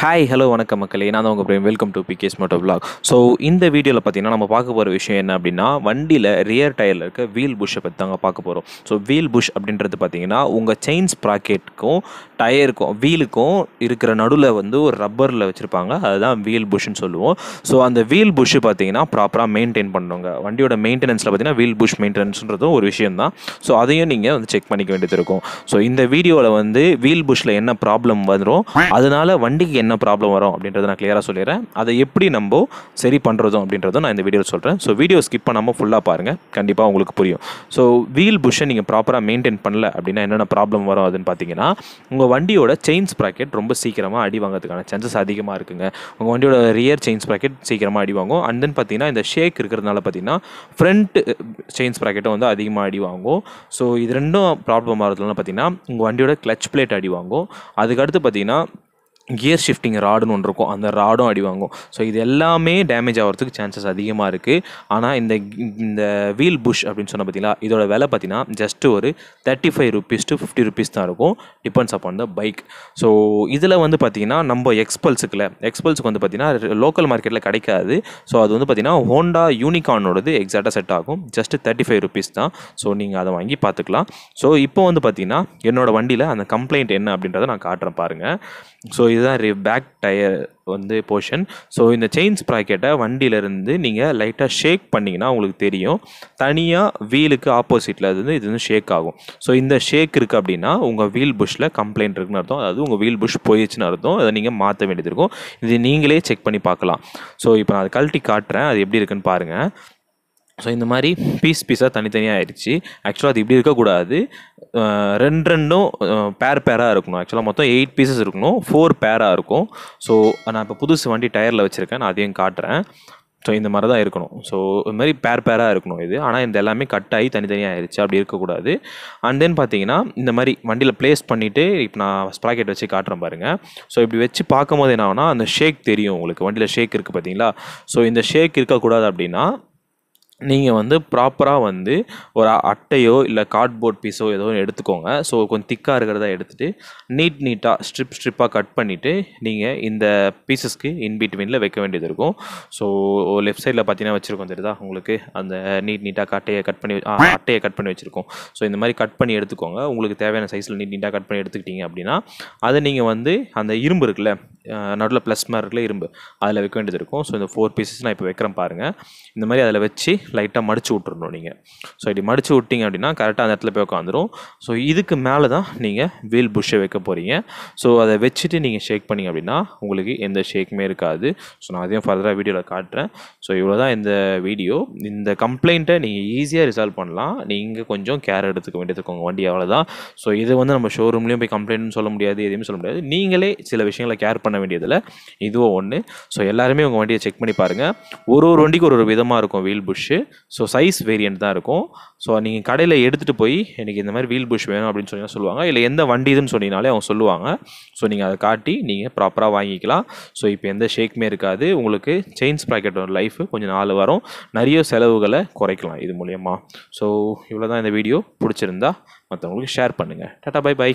hi hello வணக்கம் மக்களே நான் உங்கள் பிரேம் வெல்கம் டு பிகேஸ் மோட்டோ பிளாக் ஸோ இந்த வீடியோவில் பார்த்தீங்கன்னா நம்ம பார்க்க போகிற விஷயம் என்ன அப்படின்னா வண்டியில் ரியர் டயரில் இருக்க வீல் புஷ்ஷை பற்றி தாங்க பார்க்க போகிறோம் ஸோ வீல் புஷ் அப்படின்றது பார்த்தீங்கன்னா உங்கள் செயின்ஸ் ப்ராக்கெட்டுக்கும் டயருக்கும் வீலுக்கும் இருக்கிற நடுவில் வந்து ஒரு ரப்பரில் வச்சுருப்பாங்க அதுதான் வீல் புஷ்ன்னு சொல்லுவோம் ஸோ அந்த வீல் புஷ்ஷு பார்த்தீங்கன்னா ப்ராப்பராக மெயின்டைன் பண்ணுவாங்க வண்டியோட மெயின்டெனன்ஸில் பார்த்தீங்கன்னா வீல் புஷ் மெயின்டெனன்ஸ்ன்றதும் ஒரு விஷயம் தான் ஸோ அதையும் நீங்கள் வந்து செக் பண்ணிக்க வேண்டியது இருக்கும் ஸோ இந்த வீடியோவில் வந்து வீல் புஷ்ஷில் என்ன ப்ராப்ளம் வரும் அதனால் வண்டிக்கு என்ன ப்ராப்ளம் வரும் அப்படின்றத நான் கிளியராக சொல்லிடுறேன் அதை எப்படி நம்ம சரி பண்ணுறதும் அப்படின்றதும் நான் இந்த வீடியோவில் சொல்கிறேன் ஸோ வீடியோ ஸ்கிப் பண்ணாமல் ஃபுல்லாக பாருங்கள் கண்டிப்பாக உங்களுக்கு புரியும் ஸோ வீல் புஷ்ஷை நீங்கள் ப்ராப்பராக மெயின்டைன் பண்ணல அப்படின்னா என்னென்ன ப்ராப்ளம் வரும் அதுன்னு பார்த்தீங்கன்னா உங்கள் வண்டியோட செயின்ஸ் ப்ராக்கெட் ரொம்ப சீக்கிரமாக அடி வாங்கிறதுக்கான சான்சஸ் அதிகமாக இருக்குங்க உங்கள் வண்டியோட ரியர் செயின்ஸ் ப்ராக்கெட் சீக்கிரமாக அடி வாங்கும் அண்ட் தென் பார்த்தீங்கன்னா இந்த ஷேக் இருக்கிறதுனால பார்த்தீங்கன்னா ஃப்ரண்ட் செயின்ஸ் ப்ராக்கெட்டும் வந்து அதிகமாக அடி வாங்கும் ஸோ இது ரெண்டும் ப்ராப்ளம் வரதுலாம் பார்த்தீங்கன்னா உங்கள் வண்டியோட கிளச் பிளேட் அடி வாங்கும் அதுக்கடுத்து பார்த்தீங்கன்னா கியர் ஷிஃப்டிங் ராடுன்னு ஒன்று இருக்கும் அந்த ராடும் அடி வாங்கும் ஸோ இது எல்லாமே டேமேஜ் ஆகிறதுக்கு சான்சஸ் அதிகமாக இருக்குது ஆனால் இந்த இந்த வீல் புஷ் அப்படின்னு சொன்ன பார்த்தீங்களா இதோட விலை பார்த்தீங்கன்னா ஜஸ்ட்டு ஒரு thirty five rupees to fifty rupees தான் இருக்கும் depends upon the bike so இதில் வந்து பார்த்திங்கன்னா நம்ம எக்ஸ்பல்ஸுக்கில் எக்ஸ்பல்ஸுக்கு வந்து பார்த்திங்கன்னா லோக்கல் மார்க்கெட்டில் கிடைக்காது ஸோ அது வந்து பார்த்திங்கன்னா ஹோண்டா யூனிகார்னோடது எக்ஸாக்டாக செட் ஆகும் ஜஸ்ட்டு தேர்ட்டி ஃபைவ் ருபீஸ் தான் ஸோ நீங்கள் அதை வாங்கி பார்த்துக்கலாம் ஸோ இப்போ வந்து பார்த்திங்கன்னா என்னோடய வண்டியில் அந்த கம்ப்ளைண்ட் என்ன அப்படின்றத நான் காட்டுறேன் பாருங்கள் ஸோ இதுதான் பேக் டயர் வந்து போர்ஷன் ஸோ இந்த செயின் ஸ்ப்ராக்கெட்டை வண்டியிலேருந்து நீங்கள் லைட்டாக ஷேக் பண்ணிங்கன்னா உங்களுக்கு தெரியும் தனியாக வீலுக்கு ஆப்போசிட்டில் இருந்து இது வந்து ஷேக் ஆகும் ஸோ இந்த ஷேக் இருக்குது அப்படின்னா உங்கள் வீல் புஷ்ஷில் கம்ப்ளைண்ட் இருக்குன்னு அர்த்தம் அதாவது உங்கள் வீல் புஷ் போயிடுச்சுன்னு அர்த்தம் அதை நீங்கள் மாற்ற வேண்டியது இருக்கும் இது நீங்களே செக் பண்ணி பார்க்கலாம் ஸோ இப்போ நான் அதை கழட்டி காட்டுறேன் அது எப்படி இருக்குன்னு பாருங்கள் ஸோ இந்த மாதிரி பீஸ் பீஸாக தனித்தனியாக ஆயிடுச்சு ஆக்சுவலாக அது இப்படி இருக்கக்கூடாது ரெண்டு ரெண்டும் பேர் பேராக இருக்கணும் ஆக்சுவலாக மொத்தம் எயிட் பீசஸ் இருக்கணும் ஃபோர் பேராக இருக்கும் ஸோ நான் இப்போ புதுசு வண்டி டயரில் வச்சுருக்கேன் நான் அதையும் காட்டுறேன் ஸோ இந்த மாதிரி தான் இருக்கணும் ஸோ இது மாதிரி பேர் பேராக இருக்கணும் இது ஆனால் இந்த எல்லாமே கட் ஆகி தனித்தனியாக ஆயிடுச்சு அப்படி இருக்கக்கூடாது அண்ட் தென் பார்த்தீங்கன்னா இந்த மாதிரி வண்டியில் ப்ளேஸ் பண்ணிவிட்டு இப்போ நான் ஸ்ப்ராக்கெட் வச்சு காட்டுறேன் பாருங்கள் ஸோ இப்படி வச்சு பார்க்கும் போது என்ன ஆகுனா அந்த ஷேக் தெரியும் உங்களுக்கு வண்டியில் ஷேக் இருக்குது பார்த்தீங்களா ஸோ இந்த ஷேக் இருக்கக்கூடாது அப்படின்னா நீங்கள் வந்து ப்ராப்பராக வந்து ஒரு அட்டையோ இல்லை கார்ட்போர்ட் பீஸோ ஏதோ ஒன்று எடுத்துக்கோங்க ஸோ கொஞ்சம் திக்காக இருக்கிறதா எடுத்துகிட்டு நீட் நீட்டாக ஸ்ட்ரிப் ஸ்ட்ரிப்பாக கட் பண்ணிவிட்டு நீங்கள் இந்த பீசஸ்க்கு இன்பிட்வீனில் வைக்க வேண்டியது இருக்கும் ஸோ லெஃப்ட் சைடில் பார்த்தீங்கன்னா வச்சுருக்கோம் தெரியுதா உங்களுக்கு அந்த நீட் நீட்டாக அட்டையை கட் பண்ணி அட்டையை கட் பண்ணி வச்சுருக்கோம் ஸோ இந்த மாதிரி கட் பண்ணி எடுத்துக்கோங்க உங்களுக்கு தேவையான சைஸில் நீட் நீட்டாக கட் பண்ணி எடுத்துக்கிட்டீங்க அப்படின்னா அதை நீங்கள் வந்து அந்த இரும்பு இருக்குல்ல நடுவில் ப்ளஸ் மாதிரி இருக்குல்ல இரும்பு அதில் வைக்க வேண்டியது இருக்கும் ஸோ இந்த ஃபோர் பீசஸ் நான் இப்போ வைக்கிறேன் பாருங்கள் இந்த மாதிரி அதில் வச்சு லைட்டாக மடித்து விட்டுருணும் நீங்கள் ஸோ இப்படி மடித்து விட்டிங்க அப்படின்னா கரெக்டாக அந்த இடத்துல போய் உட்காந்துரும் ஸோ இதுக்கு மேலே தான் நீங்கள் வீல் புஷ்ஷை வைக்க போகிறீங்க ஸோ அதை வச்சுட்டு நீங்கள் ஷேக் பண்ணிங்க அப்படின்னா உங்களுக்கு எந்த ஷேக்குமே இருக்காது ஸோ நான் அதையும் ஃபர்தராக வீடியோவில் காட்டுறேன் ஸோ இவ்வளோ தான் இந்த வீடியோ இந்த கம்ப்ளைண்ட்டை நீங்கள் ஈஸியாக ரிசால்வ் பண்ணலாம் நீங்கள் கொஞ்சம் கேர் எடுத்துக்க வேண்டியதுக்கு உங்கள் வண்டி அவ்வளோதான் ஸோ இது வந்து நம்ம ஷோரூம்லேயும் போய் கம்ப்ளைண்ட்னு சொல்ல முடியாது எதுவுமே சொல்ல முடியாது நீங்களே சில விஷயங்களை கேர் பண்ண வேண்டியதில் இதுவும் ஒன்று ஸோ எல்லாருமே உங்கள் வண்டியை செக் பண்ணி பாருங்கள் ஒரு ஒரு வண்டிக்கு ஒரு ஒரு விதமாக இருக்கும் வீல் புஷ்ஷு இருக்குது ஸோ சைஸ் வேரியண்ட் தான் இருக்கும் ஸோ நீங்கள் கடையில் எடுத்துகிட்டு போய் எனக்கு இந்த மாதிரி வீல் புஷ் வேணும் அப்படின்னு சொன்னால் சொல்லுவாங்க இல்லை எந்த வண்டி இதுன்னு சொன்னீங்கனாலே அவங்க சொல்லுவாங்க ஸோ நீங்கள் அதை காட்டி நீங்கள் ப்ராப்பராக வாங்கிக்கலாம் ஸோ இப்போ எந்த ஷேக்குமே இருக்காது உங்களுக்கு செயின் ஸ்ப்ராக்கெட்டோட லைஃப் கொஞ்சம் நாள் வரும் நிறைய செலவுகளை குறைக்கலாம் இது மூலயமா ஸோ இவ்வளோ தான் இந்த வீடியோ பிடிச்சிருந்தா மற்றவங்களுக்கு ஷேர் பண்ணுங்கள் டாட்டா பை பை